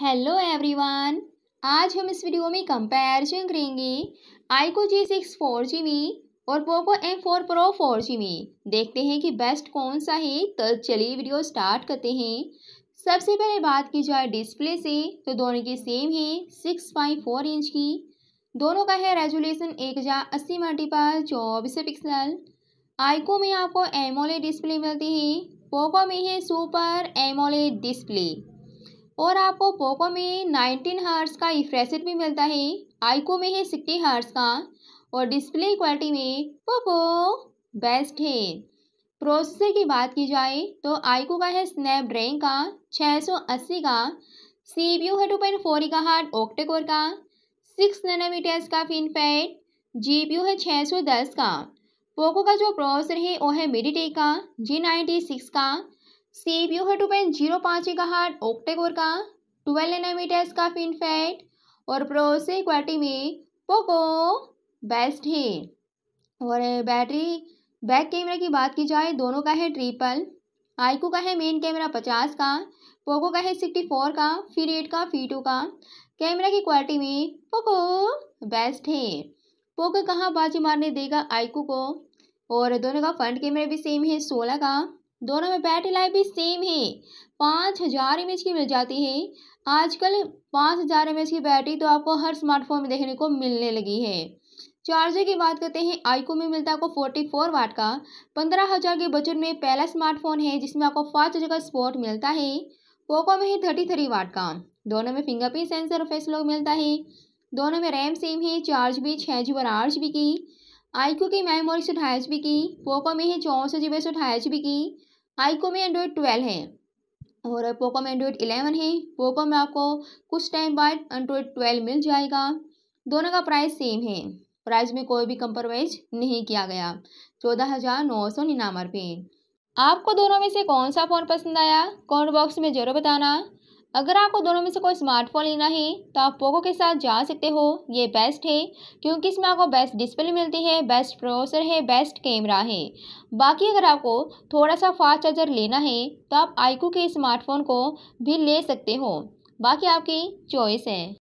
hello everyone आज हम इस वीडियो में कंपैरिजन करेंगे आईको जी सिक्स फोर जी में और Poco M four pro four G में देखते हैं कि बेस्ट कौन सा है तो चलिए वीडियो स्टार्ट करते हैं सबसे पहले बात की जाए डिस्प्ले से तो दोनों की सेम है सिक्स पॉइंट फोर इंच की दोनों का है रेजोल्यूशन एक हज़ार अस्सी मल्टीपल चौबीस पिक्सल आईको में आपको एमोले डिस्प्ले मिलती है पोको में है सुपर एमोले डिस्प्ले और आपको पोको में नाइनटीन हार्स का रिफ्रेशेट भी मिलता है आईको में है सिक्सटी हार्स का और डिस्प्ले क्वालिटी में पोको बेस्ट है प्रोसेसर की बात की जाए तो आईको का है स्नैपड्रैगन का 680 का सी यू है टू पॉइंट फोर का हार्ट ऑक्टेकोर का सिक्स नैनोमीटर्स का जी पी यू है 610 का पोको का जो प्रोसेसर है वो है मिडीटेक का जी नाइन्टी सिक्स का सी व्यू है टू पॉइंट जीरो पाँच का हार्ट ओक्टेकोर का ट्वेल्व एनामीटर्स का फिनफेट और प्रोसे क्वाटी में पोको बेस्ट है और बैटरी बैक कैमरा की बात की जाए दोनों का है ट्रिपल आईको का है मेन कैमरा पचास का पोको का है सिक्सटी फोर का फिर एट का फी टू का कैमरा की क्वालिटी में पोको बेस्ट है पोको कहाँ बाजी मारने देगा आईको को और दोनों का फ्रंट कैमरा भी सेम है सोलह का दोनों में बैटरी लाइफ भी सेम है पाँच हज़ार एम की मिल जाती है आजकल पाँच हज़ार एम की बैटरी तो आपको हर स्मार्टफोन में देखने को मिलने लगी है चार्जर की बात करते हैं आईको में मिलता है आपको फोर्टी फोर वाट का पंद्रह हज़ार के बजट में पहला स्मार्टफोन है जिसमें आपको फास्ट हज़ार का स्पोर्ट मिलता है पोको में है थर्टी थ्री वाट का दोनों में फिंगरप्रिंट सेंसर और फेस लॉक मिलता है दोनों में रैम सेम है चार जी बी छः जी बी आठ जी की आइको की मेमोरी से अठाईस जी की पोको में है चौंसठ जी बी एक अठाईस जी की आईको में एंड्रॉयड ट्वेल्व है और पोको में एंड्रॉयड इलेवन है पोको में आपको कुछ टाइम बाद एंड्रॉयड ट्वेल्व मिल जाएगा दोनों का प्राइस सेम है प्राइस में कोई भी कंप्रोमाइज नहीं किया गया चौदह हज़ार नौ सौ निन्यानवे रुपये आपको दोनों में से कौन सा फ़ोन पसंद आया कमेंट बॉक्स में ज़रूर बताना अगर आपको दोनों में से कोई स्मार्टफोन लेना है तो आप पोको के साथ जा सकते हो ये बेस्ट है क्योंकि इसमें आपको बेस्ट डिस्प्ले मिलती है बेस्ट प्रोसेसर है बेस्ट कैमरा है बाकी अगर आपको थोड़ा सा फास्ट चार्जर लेना है तो आप आईकू के स्मार्टफोन को भी ले सकते हो बाकी आपकी चॉइस है